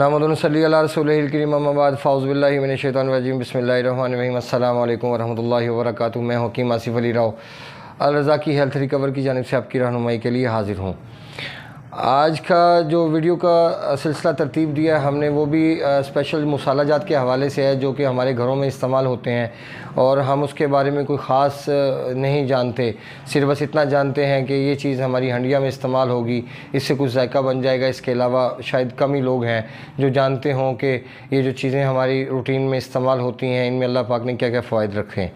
नामदनसली रसोल ममाबाद फ़ाउज़बिल्लाशैतरजीम बसमिल्लर वरहमल वरक मैं हकीम आसिफ़ अली राव अलरजा की हेल्थ रिकवर की जानब से आपकी रहनुमाई के लिए हाज़िर हूँ आज का जो वीडियो का सिलसिला तरतीब दिया है हमने वो भी स्पेशल मसाला जात के हवाले से है जो कि हमारे घरों में इस्तेमाल होते हैं और हम उसके बारे में कोई ख़ास नहीं जानते सिर्फ बस इतना जानते हैं कि ये चीज़ हमारी हंडिया में इस्तेमाल होगी इससे कुछ जायका बन जाएगा इसके अलावा शायद कम ही लोग हैं जो जानते हों कि ये जो चीज़ें हमारी रूटीन में इस्तेमाल होती हैं इनमें अल्लाह पाक ने क्या क्या फ़ायदे रखे हैं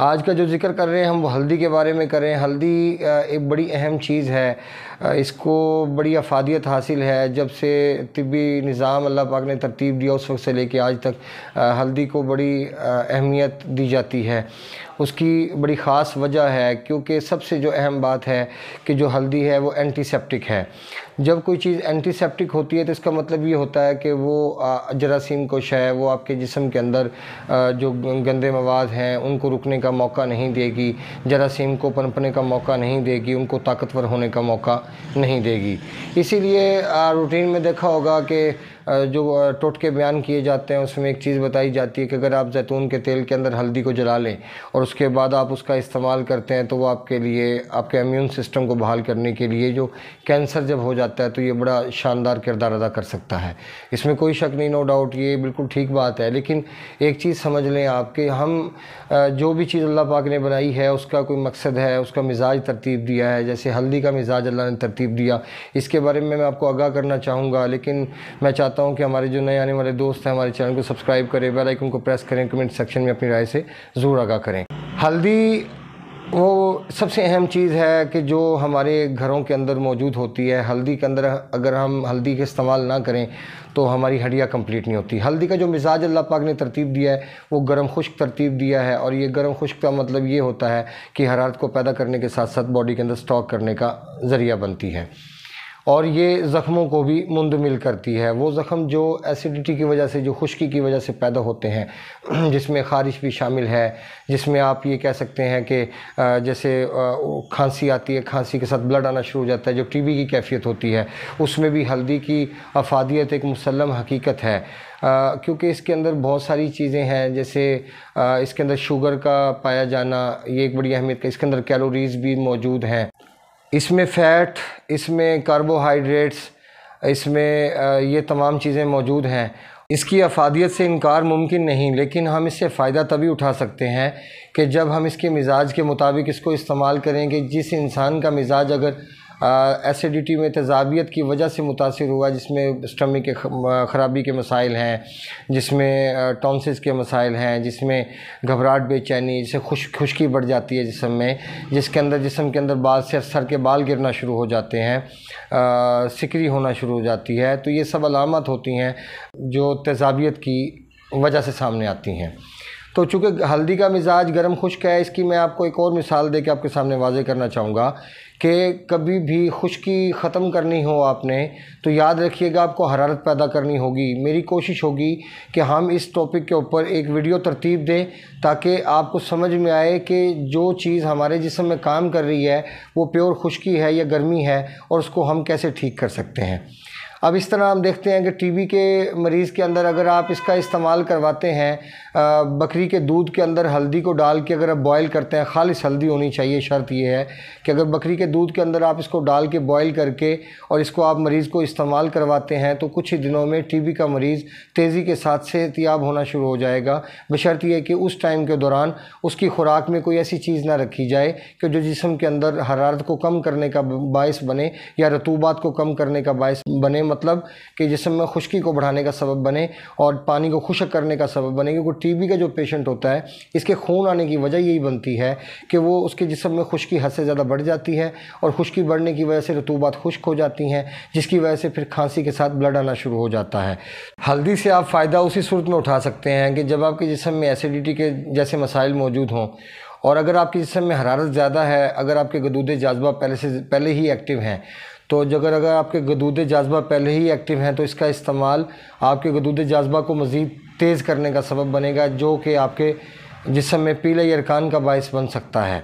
आज का जो जिक्र कर रहे हैं हम वो हल्दी के बारे में करें हल्दी एक बड़ी अहम चीज़ है इसको बड़ी अफादियत हासिल है जब से तबी निज़ाम अल्लाह पाक ने तरतीब दिया उस वक्त से लेके आज तक हल्दी को बड़ी अहमियत दी जाती है उसकी बड़ी ख़ास वजह है क्योंकि सबसे जो अहम बात है कि जो हल्दी है वो एंटीसेप्टिक है जब कोई चीज़ एंटीसेप्टिक होती है तो इसका मतलब ये होता है कि वो जरासीम कोश है वो आपके जिसम के अंदर जो गंदे मवाद हैं उनको रुकने का मौका नहीं देगी जरासीम को पनपने का मौका नहीं देगी उनको ताकतवर होने का मौका नहीं देगी इसीलिए रूटीन में देखा होगा कि जो टोटके बयान किए जाते हैं उसमें एक चीज़ बताई जाती है कि अगर आप जैतून के तेल के अंदर हल्दी को जला लें और उसके बाद आप उसका इस्तेमाल करते हैं तो वो आपके लिए आपके इम्यून सिस्टम को बहाल करने के लिए जो कैंसर जब हो जाता है तो ये बड़ा शानदार किरदार अदा कर सकता है इसमें कोई शक नहीं नो डाउट ये बिल्कुल ठीक बात है लेकिन एक चीज़ समझ लें आप कि हम जो भी चीज़ अल्लाह पाक ने बनाई है उसका कोई मकसद है उसका मिजाज तरतीब दिया है जैसे हल्दी का मिजाज अल्लाह ने तरतीब दिया इसके बारे में मैं आपको आगाह करना चाहूँगा लेकिन मैं चाहता चाहता हूँ कि हमारे जो नए आने वाले दोस्त हैं हमारे चैनल को सब्सक्राइब करें बेल आइकन को प्रेस करें कमेंट सेक्शन में अपनी राय से ज़रूर आगा करें हल्दी वो सबसे अहम चीज़ है कि जो हमारे घरों के अंदर मौजूद होती है हल्दी के अंदर अगर हम हल्दी के इस्तेमाल ना करें तो हमारी हड्डियाँ कंप्लीट नहीं होती हल्दी का जो मिजाज अल्लाह पाक ने तरतीब दिया है वो गर्म खुश्क तरतीब दिया है और ये गर्म खुश्क का मतलब ये होता है कि हरारत को पैदा करने के साथ साथ बॉडी के अंदर स्टॉक करने का ज़रिया बनती है और ये ज़ख्मों को भी मुंदमिल करती है वो ज़ख़म जो एसिडिटी की वजह से जो खुश्की की वजह से पैदा होते हैं जिसमें ख़ारिश भी शामिल है जिसमें आप ये कह सकते हैं कि जैसे खांसी आती है खांसी के साथ ब्लड आना शुरू हो जाता है जो टीबी की कैफियत होती है उसमें भी हल्दी की अफादियत एक मुसलम हकीकत है क्योंकि इसके अंदर बहुत सारी चीज़ें हैं जैसे आ, इसके अंदर शुगर का पाया जाना ये एक बड़ी अहमियत का इसके अंदर कैलोरीज़ भी मौजूद हैं इसमें फ़ैट इसमें कार्बोहाइड्रेट्स इसमें ये तमाम चीज़ें मौजूद हैं इसकी अफादियत से इनकार मुमकिन नहीं लेकिन हम इससे फ़ायदा तभी उठा सकते हैं कि जब हम इसके मिजाज के मुताबिक इसको इस्तेमाल करें कि जिस इंसान का मिजाज अगर एसिडिटी में तजावियत की वजह से मुतासर हुआ जिसमें स्टमिक के ख़राबी के मसाइल हैं जिसमें टॉन्सिस के मसाइल हैं जिसमें घबराहट बेचैनी जिससे खुश खुशकी बढ़ जाती है जिसम में जिसके अंदर जिसम के अंदर बाल से सर के बाल गिरना शुरू हो जाते हैं सिकरी होना शुरू हो जाती है तो ये सब अलामत होती हैं जो तेजाबियत की वजह से सामने आती हैं तो चूँकि हल्दी का मिजाज गर्म खुश्क है इसकी मैं आपको एक और मिसाल दे के आपके सामने वाजे करना चाहूँगा कि कभी भी खुश्की ख़त्म करनी हो आपने तो याद रखिएगा आपको हरारत पैदा करनी होगी मेरी कोशिश होगी कि हम इस टॉपिक के ऊपर एक वीडियो तरतीब दें ताकि आपको समझ में आए कि जो चीज़ हमारे जिसम में काम कर रही है वो प्योर खुश्की है या गर्मी है और उसको हम कैसे ठीक कर सकते हैं अब इस तरह हम देखते हैं कि टीबी के मरीज़ के अंदर अगर आप इसका इस्तेमाल करवाते हैं बकरी के दूध के अंदर हल्दी को डाल के अगर आप बॉयल करते हैं खालिश हल्दी होनी चाहिए शर्त यह है कि अगर बकरी के दूध के अंदर आप इसको डाल के बॉयल करके और इसको आप मरीज़ को इस्तेमाल करवाते हैं तो कुछ ही दिनों में टी का मरीज़ तेज़ी के साथ सेहतियाब होना शुरू हो जाएगा बशर्त यह कि उस टाइम के दौरान उसकी खुराक में कोई ऐसी चीज़ ना रखी जाए कि जो जिसम के अंदर हरारत को कम करने का बायस बने या रतूबात को कम करने का बायस बने मतलब कि जिसम में खुश्की को बढ़ाने का सबब बने और पानी को खुशक करने का सबब बने क्योंकि बी का जो पेशेंट होता है इसके खून आने की वजह यही बनती है कि वो उसके जिसम में खुश्की हद से ज़्यादा बढ़ जाती है और खुश्की बढ़ने की वजह से रतूबात खुश्क हो जाती हैं जिसकी वजह से फिर खांसी के साथ ब्लड आना शुरू हो जाता है हल्दी से आप फ़ायदा उसी सूरत में उठा सकते हैं कि जब आपके जिसम में एसिडिटी के जैसे मसाइल मौजूद हों और अगर आपके जिसम में हरारत ज़्यादा है अगर आपके गदूदे जाजबा पहले से पहले ही एक्टिव हैं तो अगर अगर आपके गदूद जज्बा पहले ही एक्टिव हैं तो इसका इस्तेमाल आपके गदूद जाज्बा को मज़ीद तेज़ करने का सबब बनेगा जो कि आपके जिसम में पीले यरकान का बायस बन सकता है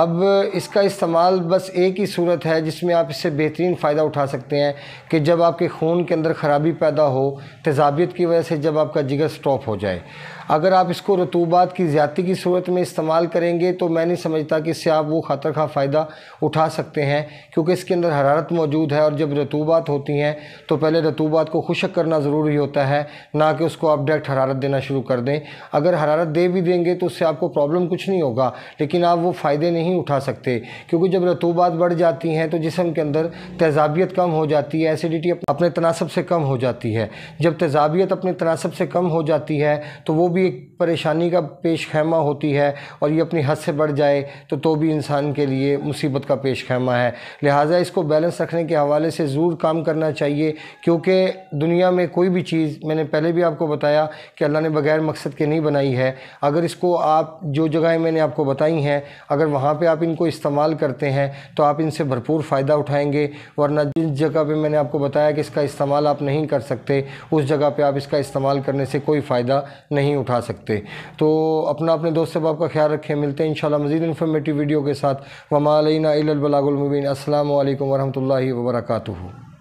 अब इसका इस्तेमाल बस एक ही सूरत है जिसमें आप इससे बेहतरीन फ़ायदा उठा सकते हैं कि जब आपके खून के अंदर ख़राबी पैदा हो तेजाबियत की वजह से जब आपका जिगर स्टॉप हो जाए अगर आप इसको रतूबात की ज़्यादा की सूरत में इस्तेमाल करेंगे तो मैं नहीं समझता कि इससे आप वो खातर खा फ़ायदा उठा सकते हैं क्योंकि इसके अंदर हरारत मौजूद है और जब रतूबात होती हैं तो पहले रतूबात को खुशक करना ज़रूरी होता है ना कि उसको आप डायरेक्ट हरारत देना शुरू कर दें अगर हरारत दे भी देंगे तो उससे आपको प्रॉब्लम कुछ नहीं होगा लेकिन आप वो फ़ायदे नहीं उठा सकते क्योंकि जब रतूबात बढ़ जाती हैं तो जिसम के अंदर तेजाबियत कम हो जाती है एसिडिटी अपने तनासब से कम हो जाती है जब तेजाबियत अपने तनासब से कम हो जाती है तो वो भी एक परेशानी का पेश खैमा होती है और ये अपनी हद से बढ़ जाए तो तो भी इंसान के लिए मुसीबत का पेश खैमा है लिहाजा इसको बैलेंस रखने के हवाले से ज़रूर काम करना चाहिए क्योंकि दुनिया में कोई भी चीज़ मैंने पहले भी आपको बताया कि अल्लाह ने बग़ैर मकसद के नहीं बनाई है अगर इसको आप जो जगहें मैंने आपको बताई हैं अगर वहाँ पर आप इनको इस्तेमाल करते हैं तो आप इनसे भरपूर फ़ायदा उठाएँगे वरना जिस जगह पर मैंने आपको बताया कि इसका इस्तेमाल आप नहीं कर सकते उस जगह पर आप इसका इस्तेमाल करने से कोई फ़ायदा नहीं उठा सकते तो अपना अपने दोस्त से आपका ख्याल रखें मिलते हैं इन मज़ीद इन्फॉर्मेटिव वीडियो के साथ वमालीना इलबलागुलमबीन असल वरहमल वर्का